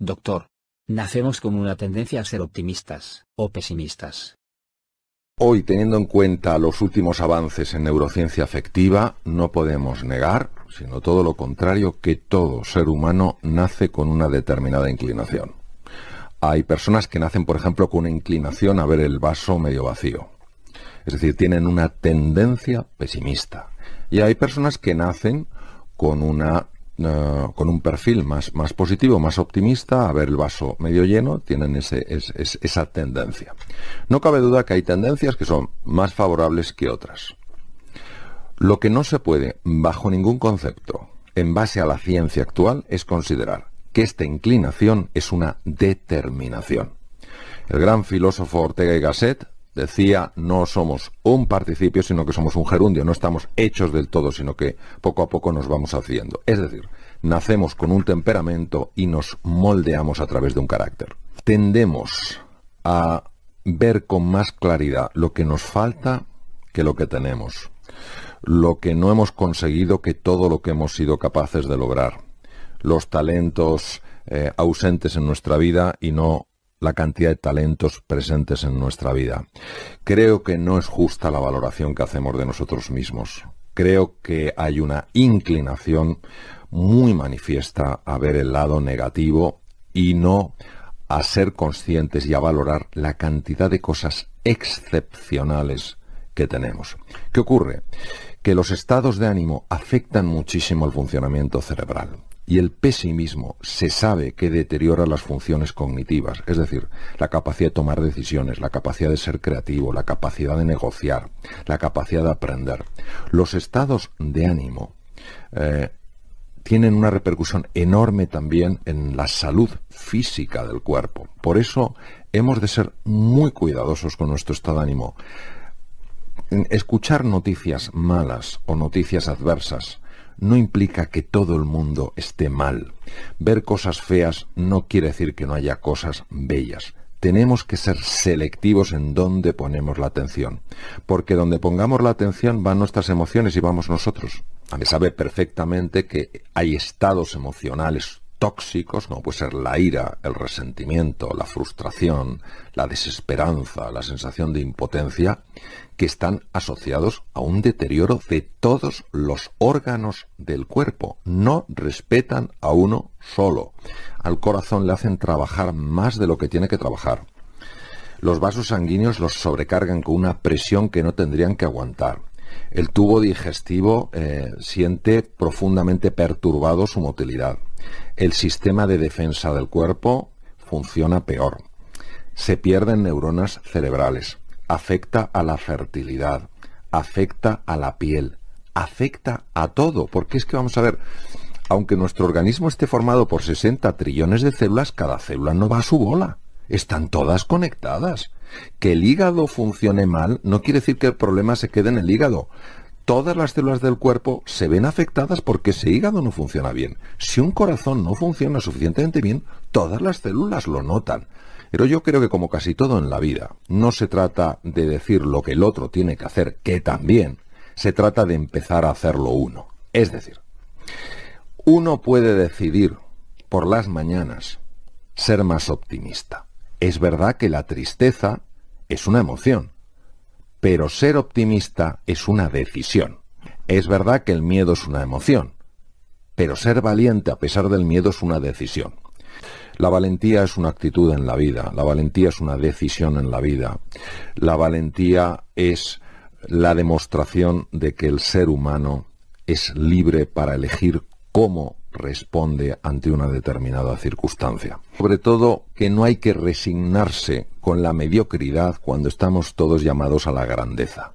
Doctor. Nacemos con una tendencia a ser optimistas, o pesimistas. Hoy, teniendo en cuenta los últimos avances en neurociencia afectiva, no podemos negar, sino todo lo contrario, que todo ser humano nace con una determinada inclinación. Hay personas que nacen, por ejemplo, con una inclinación a ver el vaso medio vacío. Es decir, tienen una tendencia pesimista. Y hay personas que nacen con una eh, con un perfil más, más positivo, más optimista, a ver el vaso medio lleno, tienen esa tendencia. No cabe duda que hay tendencias que son más favorables que otras. Lo que no se puede, bajo ningún concepto, en base a la ciencia actual, es considerar que esta inclinación es una determinación. El gran filósofo Ortega y Gasset decía, no somos un participio, sino que somos un gerundio, no estamos hechos del todo, sino que poco a poco nos vamos haciendo. Es decir, nacemos con un temperamento y nos moldeamos a través de un carácter. Tendemos a ver con más claridad lo que nos falta que lo que tenemos, lo que no hemos conseguido que todo lo que hemos sido capaces de lograr, los talentos eh, ausentes en nuestra vida y no la cantidad de talentos presentes en nuestra vida. Creo que no es justa la valoración que hacemos de nosotros mismos. Creo que hay una inclinación muy manifiesta a ver el lado negativo y no a ser conscientes y a valorar la cantidad de cosas excepcionales que tenemos. ¿Qué ocurre? Que los estados de ánimo afectan muchísimo el funcionamiento cerebral y el pesimismo se sabe que deteriora las funciones cognitivas, es decir, la capacidad de tomar decisiones, la capacidad de ser creativo, la capacidad de negociar, la capacidad de aprender. Los estados de ánimo eh, tienen una repercusión enorme también en la salud física del cuerpo. Por eso hemos de ser muy cuidadosos con nuestro estado de ánimo. Escuchar noticias malas o noticias adversas no implica que todo el mundo esté mal. Ver cosas feas no quiere decir que no haya cosas bellas. Tenemos que ser selectivos en dónde ponemos la atención, porque donde pongamos la atención van nuestras emociones y vamos nosotros. A mí sabe perfectamente que hay estados emocionales tóxicos, no puede ser la ira, el resentimiento, la frustración, la desesperanza, la sensación de impotencia, que están asociados a un deterioro de todos los órganos del cuerpo. No respetan a uno solo. Al corazón le hacen trabajar más de lo que tiene que trabajar. Los vasos sanguíneos los sobrecargan con una presión que no tendrían que aguantar. El tubo digestivo eh, siente profundamente perturbado su motilidad. El sistema de defensa del cuerpo funciona peor. Se pierden neuronas cerebrales. Afecta a la fertilidad. Afecta a la piel. Afecta a todo. Porque es que vamos a ver, aunque nuestro organismo esté formado por 60 trillones de células, cada célula no va a su bola están todas conectadas. Que el hígado funcione mal no quiere decir que el problema se quede en el hígado. Todas las células del cuerpo se ven afectadas porque ese hígado no funciona bien. Si un corazón no funciona suficientemente bien, todas las células lo notan. Pero yo creo que como casi todo en la vida, no se trata de decir lo que el otro tiene que hacer, que también, se trata de empezar a hacerlo uno. Es decir, uno puede decidir por las mañanas ser más optimista. Es verdad que la tristeza es una emoción, pero ser optimista es una decisión. Es verdad que el miedo es una emoción, pero ser valiente a pesar del miedo es una decisión. La valentía es una actitud en la vida, la valentía es una decisión en la vida, la valentía es la demostración de que el ser humano es libre para elegir cómo responde ante una determinada circunstancia. Sobre todo que no hay que resignarse con la mediocridad cuando estamos todos llamados a la grandeza.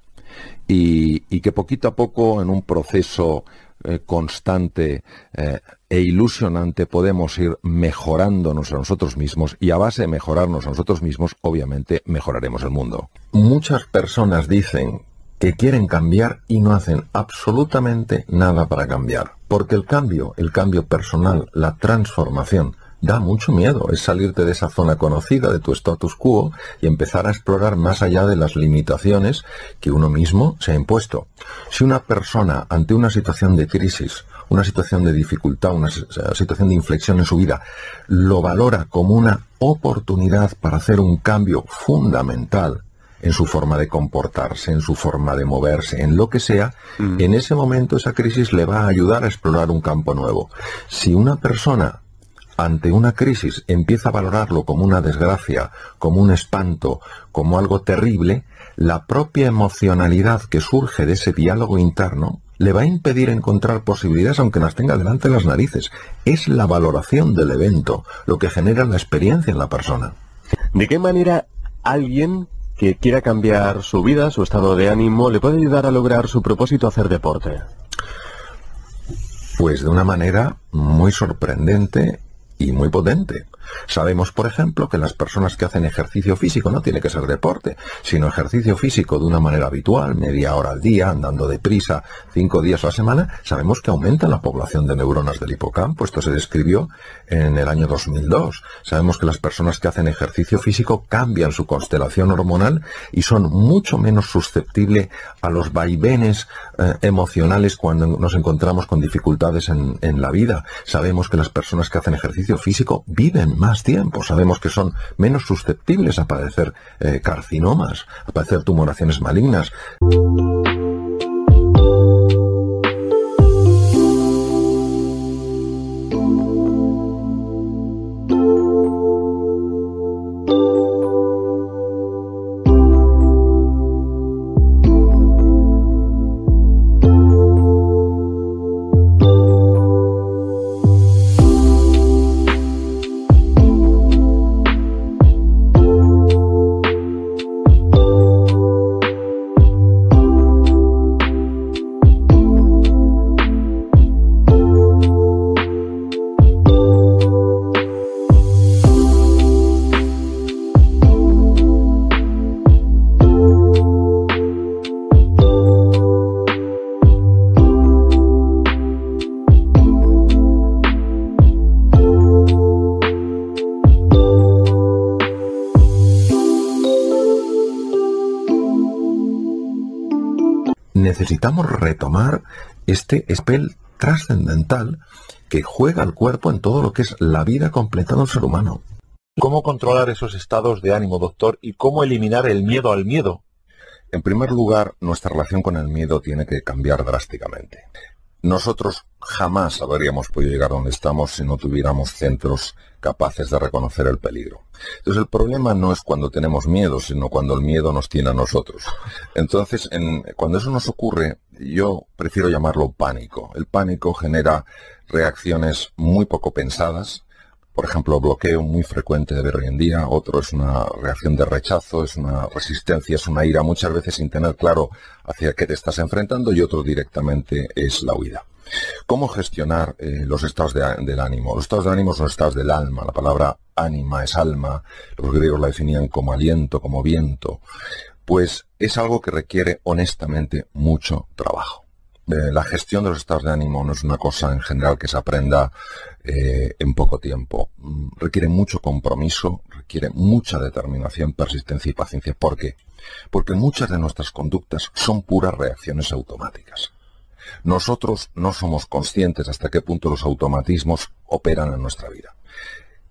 Y, que poquito a poco, en un proceso eh, constante eh, e ilusionante, podemos ir mejorándonos a nosotros mismos y a base de mejorarnos a nosotros mismos, obviamente, mejoraremos el mundo. Muchas personas dicen que quieren cambiar y no hacen absolutamente nada para cambiar. Porque el cambio, el cambio personal, la transformación, da mucho miedo. Es salirte de esa zona conocida, de tu status quo, y empezar a explorar más allá de las limitaciones que uno mismo se ha impuesto. Si una persona ante una situación de crisis, una situación de dificultad, una situación de inflexión en su vida, lo valora como una oportunidad para hacer un cambio fundamental, en su forma de comportarse, en su forma de moverse, en lo que sea, mm. en ese momento esa crisis le va a ayudar a explorar un campo nuevo. Si una persona ante una crisis empieza a valorarlo como una desgracia, como un espanto, como algo terrible, la propia emocionalidad que surge de ese diálogo interno le va a impedir encontrar posibilidades aunque las tenga delante de las narices. Es la valoración del evento lo que genera la experiencia en la persona. ¿De qué manera alguien quiera cambiar su vida, su estado de ánimo, le puede ayudar a lograr su propósito hacer deporte? Pues de una manera muy sorprendente y muy potente. Sabemos, por ejemplo, que las personas que hacen ejercicio físico no tiene que ser deporte, sino ejercicio físico de una manera habitual, media hora al día, andando deprisa, cinco días a la semana, sabemos que aumenta la población de neuronas del hipocampo. Esto se describió en el año 2002. Sabemos que las personas que hacen ejercicio físico cambian su constelación hormonal y son mucho menos susceptibles a los vaivenes eh, emocionales cuando nos encontramos con dificultades en la vida. Sabemos que las personas que hacen ejercicio físico viven más tiempo, sabemos que son menos susceptibles a padecer eh, carcinomas, a padecer tumoraciones malignas. necesitamos retomar este espel trascendental que juega al cuerpo en todo lo que es la vida completa del ser humano. ¿Cómo controlar esos estados de ánimo, doctor? ¿Y cómo eliminar el miedo al miedo? En primer lugar, nuestra relación con el miedo tiene que cambiar drásticamente. Nosotros jamás habríamos podido llegar donde estamos si no tuviéramos centros capaces de reconocer el peligro. Entonces el problema no es cuando tenemos miedo, sino cuando el miedo nos tiene a nosotros. Entonces, cuando eso nos ocurre, yo prefiero llamarlo pánico. El pánico genera reacciones muy poco pensadas, por ejemplo, bloqueo muy frecuente de ver hoy en día, otro es una reacción de rechazo, es una resistencia, es una ira, muchas veces sin tener claro hacia qué te estás enfrentando y otro directamente es la huida. ¿Cómo gestionar eh, los estados del ánimo? Los estados del ánimo son estados del alma. La palabra ánima es alma. Los griegos la definían como aliento, como viento. Pues es algo que requiere honestamente mucho trabajo la gestión de los estados de ánimo no es una cosa en general que se aprenda eh, en poco tiempo. Mm, requiere mucho compromiso, requiere mucha determinación, persistencia y paciencia. ¿Por qué? Porque muchas de nuestras conductas son puras reacciones automáticas. Nosotros no somos conscientes hasta qué punto los automatismos operan en nuestra vida.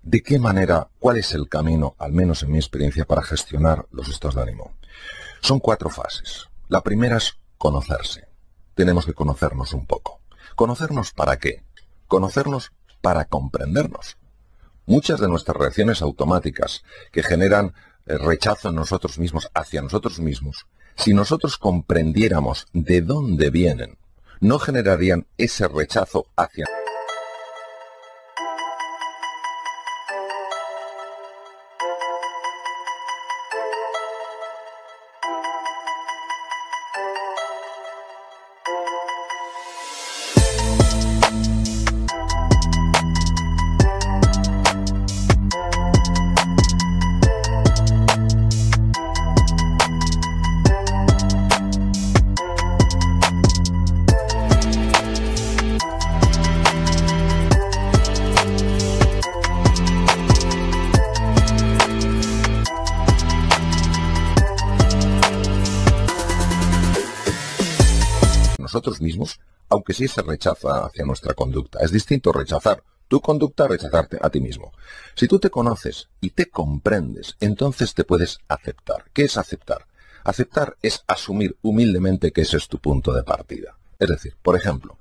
¿De qué manera, cuál es el camino, al menos en mi experiencia, para gestionar los estados de ánimo? Son cuatro fases. La primera es conocerse tenemos que conocernos un poco. ¿Conocernos para qué? Conocernos para comprendernos. Muchas de nuestras reacciones automáticas que generan eh, rechazo en nosotros mismos hacia nosotros mismos, si nosotros comprendiéramos de dónde vienen, no generarían ese rechazo hacia nosotros. nosotros mismos, aunque sí se rechaza hacia nuestra conducta. Es distinto rechazar tu conducta a rechazarte a ti mismo. Si tú te conoces y te comprendes, entonces te puedes aceptar. ¿Qué es aceptar? Aceptar es asumir humildemente que ese es tu punto de partida. Es decir, por ejemplo,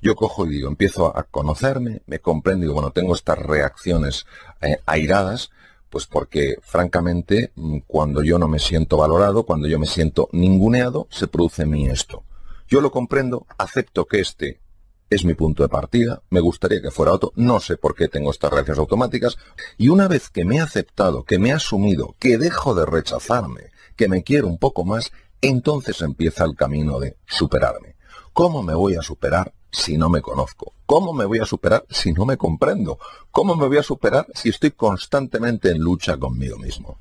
yo cojo y digo, empiezo a conocerme, me comprendo, digo, bueno, tengo estas reacciones eh, airadas, pues porque francamente mm, cuando yo no me siento valorado, cuando yo me siento ninguneado, se produce en mí esto. Yo lo comprendo, acepto que este es mi punto de partida, me gustaría que fuera otro, no sé por qué tengo estas reacciones automáticas, y una vez que me he aceptado, que me he asumido, que dejo de rechazarme, que me quiero un poco más, entonces empieza el camino de superarme. ¿Cómo me voy a superar si no me conozco? ¿Cómo me voy a superar si no me comprendo? ¿Cómo me voy a superar si estoy constantemente en lucha conmigo mismo?